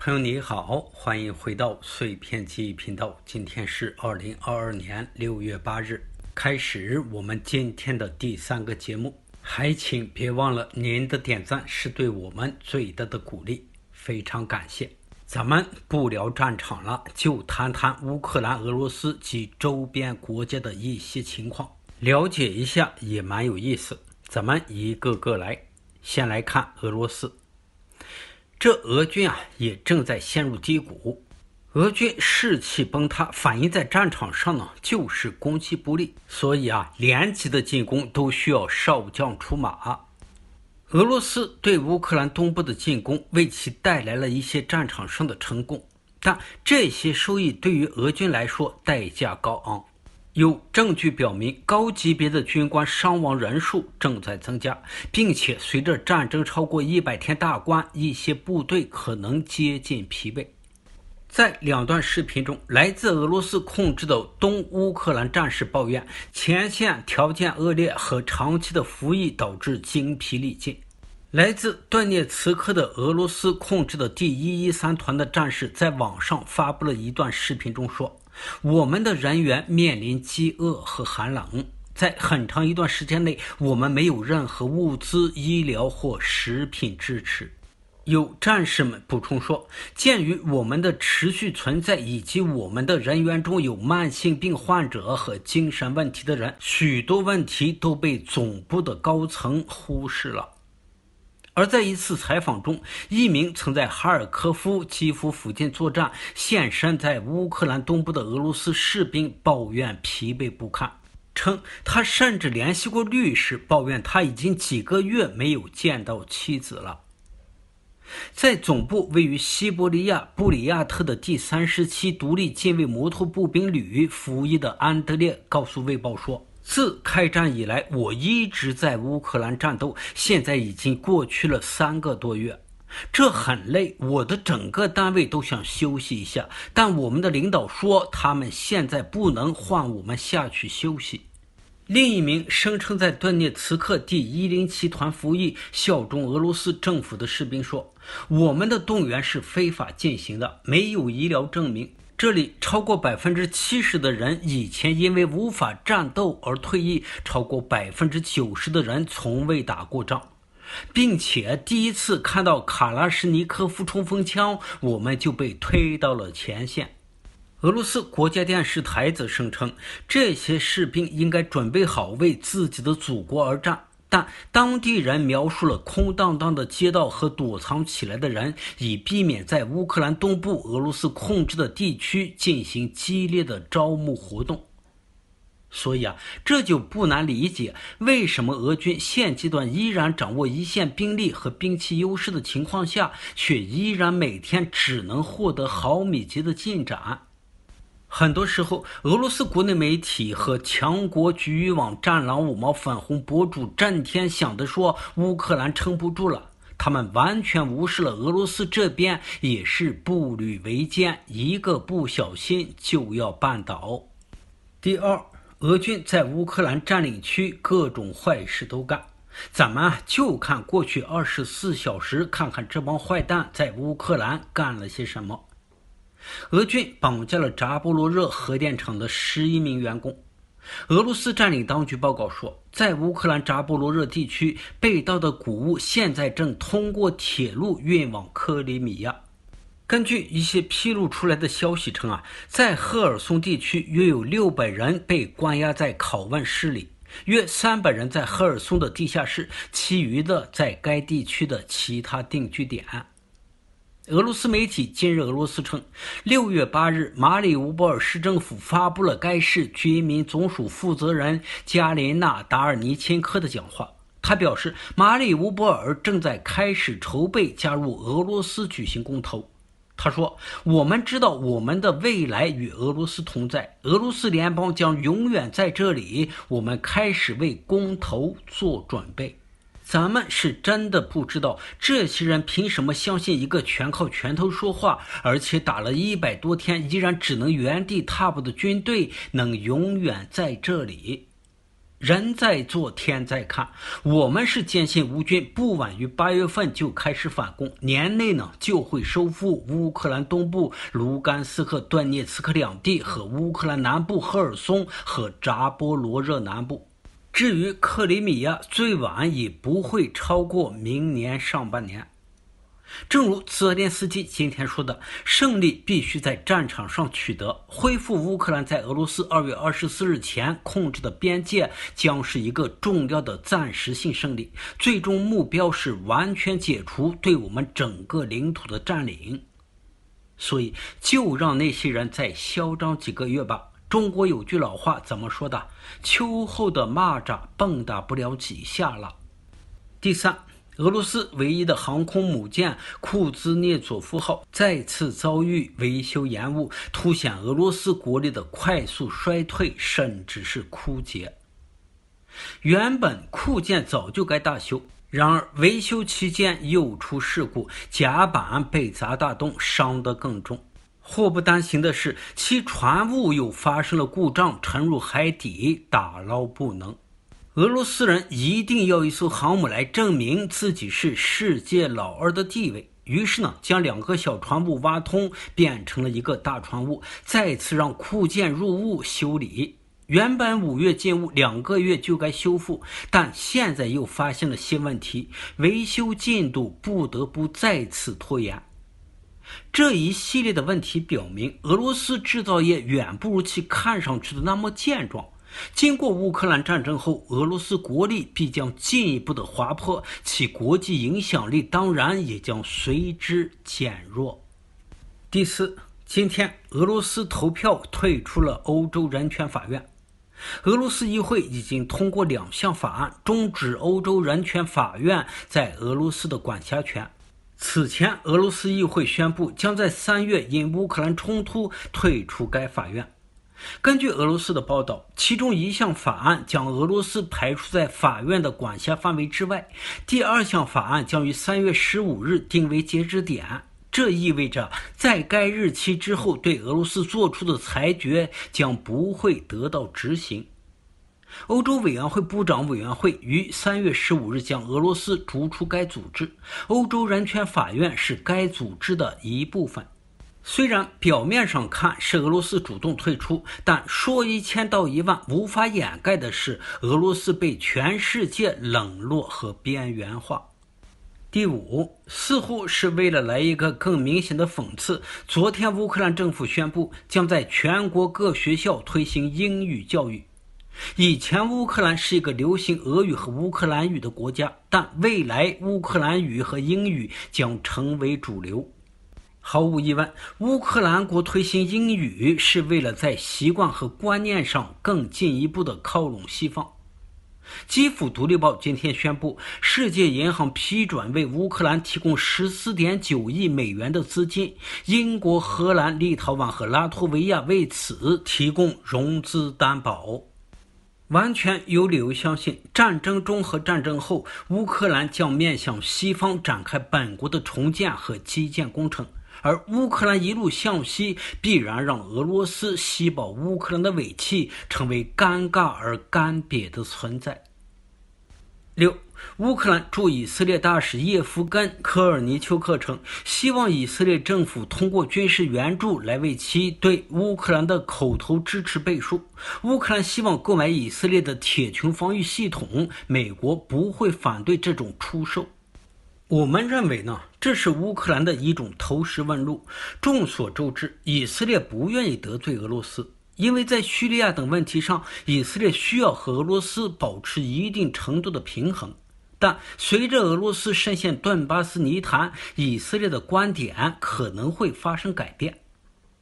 朋友你好，欢迎回到碎片记忆频道。今天是二零二二年六月八日，开始我们今天的第三个节目。还请别忘了，您的点赞是对我们最大的鼓励，非常感谢。咱们不聊战场了，就谈谈乌克兰、俄罗斯及周边国家的一些情况，了解一下也蛮有意思。咱们一个个来，先来看俄罗斯。这俄军啊也正在陷入低谷，俄军士气崩塌，反映在战场上呢就是攻击不利，所以啊连级的进攻都需要少将出马。俄罗斯对乌克兰东部的进攻为其带来了一些战场上的成功，但这些收益对于俄军来说代价高昂。有证据表明，高级别的军官伤亡人数正在增加，并且随着战争超过一百天大关，一些部队可能接近疲惫。在两段视频中，来自俄罗斯控制的东乌克兰战士抱怨前线条件恶劣和长期的服役导致精疲力尽。来自顿涅茨克的俄罗斯控制的第一一三团的战士在网上发布了一段视频中说。我们的人员面临饥饿和寒冷，在很长一段时间内，我们没有任何物资、医疗或食品支持。有战士们补充说，鉴于我们的持续存在以及我们的人员中有慢性病患者和精神问题的人，许多问题都被总部的高层忽视了。而在一次采访中，一名曾在哈尔科夫基辅附近作战、现身在乌克兰东部的俄罗斯士兵抱怨疲惫不堪，称他甚至联系过律师，抱怨他已经几个月没有见到妻子了。在总部位于西伯利亚布里亚特的第三十七独立近卫摩托步兵旅服役的安德烈告诉《卫报》说。自开战以来，我一直在乌克兰战斗，现在已经过去了三个多月，这很累，我的整个单位都想休息一下，但我们的领导说他们现在不能换我们下去休息。另一名声称在顿涅茨克第一零七团服役、效忠俄罗斯政府的士兵说：“我们的动员是非法进行的，没有医疗证明。”这里超过百分之七十的人以前因为无法战斗而退役，超过百分之九十的人从未打过仗，并且第一次看到卡拉什尼科夫冲锋枪，我们就被推到了前线。俄罗斯国家电视台则声称，这些士兵应该准备好为自己的祖国而战。但当地人描述了空荡荡的街道和躲藏起来的人，以避免在乌克兰东部俄罗斯控制的地区进行激烈的招募活动。所以啊，这就不难理解为什么俄军现阶段依然掌握一线兵力和兵器优势的情况下，却依然每天只能获得毫米级的进展。很多时候，俄罗斯国内媒体和强国局域网“战狼五毛”粉红博主“战天响”的说乌克兰撑不住了，他们完全无视了俄罗斯这边也是步履维艰，一个不小心就要绊倒。第二，俄军在乌克兰占领区各种坏事都干，咱们就看过去二十四小时，看看这帮坏蛋在乌克兰干了些什么。俄军绑架了扎波罗热核电厂的十一名员工。俄罗斯占领当局报告说，在乌克兰扎波罗热地区被盗的谷物现在正通过铁路运往克里米亚。根据一些披露出来的消息称啊，在赫尔松地区约有六百人被关押在拷问室里，约三百人在赫尔松的地下室，其余的在该地区的其他定居点。俄罗斯媒体近日，俄罗斯称，六月八日，马里乌波尔市政府发布了该市居民总署负责人加林娜·达尔尼切科的讲话。他表示，马里乌波尔正在开始筹备加入俄罗斯举行公投。他说：“我们知道我们的未来与俄罗斯同在，俄罗斯联邦将永远在这里。我们开始为公投做准备。”咱们是真的不知道，这些人凭什么相信一个全靠拳头说话，而且打了一百多天依然只能原地踏步的军队能永远在这里？人在做，天在看。我们是坚信乌军不晚于八月份就开始反攻，年内呢就会收复乌克兰东部卢甘斯克、顿涅茨克两地和乌克兰南部赫尔松和扎波罗热南部。至于克里米亚，最晚也不会超过明年上半年。正如泽连斯基今天说的：“胜利必须在战场上取得，恢复乌克兰在俄罗斯二月二十四日前控制的边界，将是一个重要的暂时性胜利。最终目标是完全解除对我们整个领土的占领。所以，就让那些人再嚣张几个月吧。”中国有句老话，怎么说的？“秋后的蚂蚱蹦跶不了几下了。”第三，俄罗斯唯一的航空母舰库兹涅佐夫号再次遭遇维修延误，凸显俄罗斯国力的快速衰退，甚至是枯竭。原本库舰早就该大修，然而维修期间又出事故，甲板被砸大洞，伤得更重。祸不单行的是，其船坞又发生了故障，沉入海底，打捞不能。俄罗斯人一定要一艘航母来证明自己是世界老二的地位，于是呢，将两个小船坞挖通，变成了一个大船坞，再次让库舰入坞修理。原本五月进坞，两个月就该修复，但现在又发现了新问题，维修进度不得不再次拖延。这一系列的问题表明，俄罗斯制造业远不如其看上去的那么健壮。经过乌克兰战争后，俄罗斯国力必将进一步的滑坡，其国际影响力当然也将随之减弱。第四，今天俄罗斯投票退出了欧洲人权法院。俄罗斯议会已经通过两项法案，终止欧洲人权法院在俄罗斯的管辖权。此前，俄罗斯议会宣布将在三月因乌克兰冲突退出该法院。根据俄罗斯的报道，其中一项法案将俄罗斯排除在法院的管辖范围之外；第二项法案将于三月十五日定为截止点，这意味着在该日期之后，对俄罗斯作出的裁决将不会得到执行。欧洲委员会部长委员会于三月十五日将俄罗斯逐出该组织。欧洲人权法院是该组织的一部分。虽然表面上看是俄罗斯主动退出，但说一千道一万，无法掩盖的是俄罗斯被全世界冷落和边缘化。第五，似乎是为了来一个更明显的讽刺。昨天，乌克兰政府宣布将在全国各学校推行英语教育。以前，乌克兰是一个流行俄语和乌克兰语的国家，但未来乌克兰语和英语将成为主流。毫无疑问，乌克兰国推行英语是为了在习惯和观念上更进一步的靠拢西方。基辅独立报今天宣布，世界银行批准为乌克兰提供14.9亿美元的资金，英国、荷兰、立陶宛和拉脱维亚为此提供融资担保。完全有理由相信，战争中和战争后，乌克兰将面向西方展开本国的重建和基建工程，而乌克兰一路向西，必然让俄罗斯吸饱乌克兰的尾气，成为尴尬而干瘪的存在。六。乌克兰驻以色列大使叶夫根科尔尼丘克称，希望以色列政府通过军事援助来为其对乌克兰的口头支持背书。乌克兰希望购买以色列的铁穹防御系统，美国不会反对这种出售。我们认为呢，这是乌克兰的一种投石问路。众所周知，以色列不愿意得罪俄罗斯，因为在叙利亚等问题上，以色列需要和俄罗斯保持一定程度的平衡。但随着俄罗斯深陷顿巴斯泥潭，以色列的观点可能会发生改变。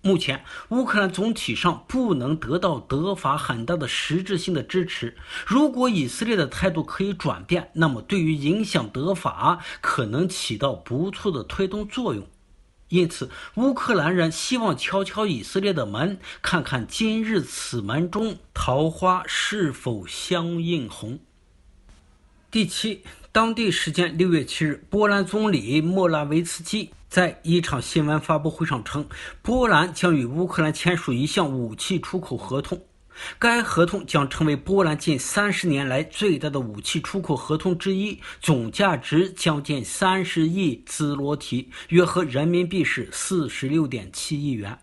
目前，乌克兰总体上不能得到德法很大的实质性的支持。如果以色列的态度可以转变，那么对于影响德法可能起到不错的推动作用。因此，乌克兰人希望敲敲以色列的门，看看今日此门中桃花是否相映红。第七，当地时间六月七日，波兰总理莫拉维茨基在一场新闻发布会上称，波兰将与乌克兰签署一项武器出口合同，该合同将成为波兰近三十年来最大的武器出口合同之一，总价值将近三十亿兹罗提，约合人民币是四十六点七亿元。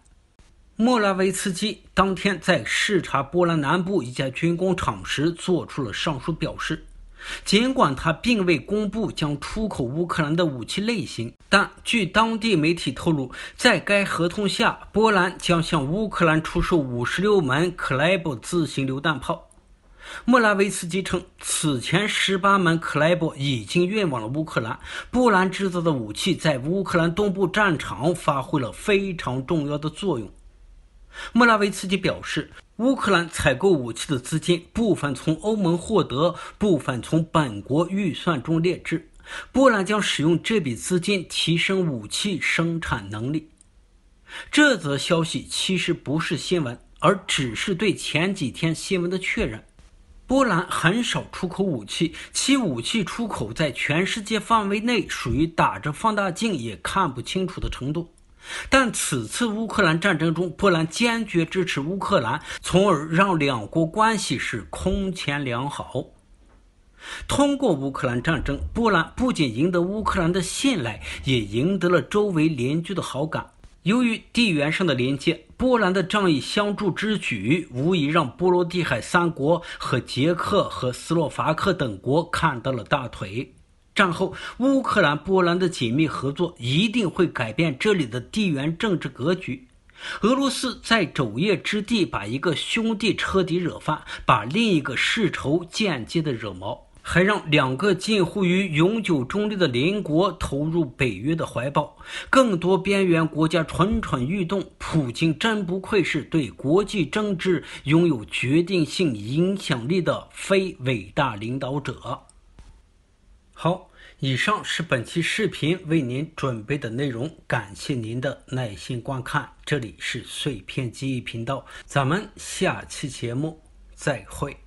莫拉维茨基当天在视察波兰南部一家军工厂时做出了上述表示。尽管他并未公布将出口乌克兰的武器类型，但据当地媒体透露，在该合同下，波兰将向乌克兰出售五十六门克莱伯自行榴弹炮。莫拉维茨基称，此前十八门克莱伯已经运往了乌克兰。波兰制造的武器在乌克兰东部战场发挥了非常重要的作用。莫拉维茨基表示，乌克兰采购武器的资金部分从欧盟获得，部分从本国预算中列支。波兰将使用这笔资金提升武器生产能力。这则消息其实不是新闻，而只是对前几天新闻的确认。波兰很少出口武器，其武器出口在全世界范围内属于打着放大镜也看不清楚的程度。但此次乌克兰战争中，波兰坚决支持乌克兰，从而让两国关系是空前良好。通过乌克兰战争，波兰不仅赢得乌克兰的信赖，也赢得了周围邻居的好感。由于地缘上的连接，波兰的仗义相助之举，无疑让波罗的海三国和捷克和斯洛伐克等国看到了大腿。战后乌克兰、波兰的紧密合作一定会改变这里的地缘政治格局。俄罗斯在肘腋之地把一个兄弟彻底惹翻，把另一个世仇间接的惹毛，还让两个近乎于永久中立的邻国投入北约的怀抱，更多边缘国家蠢蠢欲动。普京真不愧是对国际政治拥有决定性影响力的非伟大领导者。好。以上是本期视频为您准备的内容，感谢您的耐心观看。这里是碎片记忆频道，咱们下期节目再会。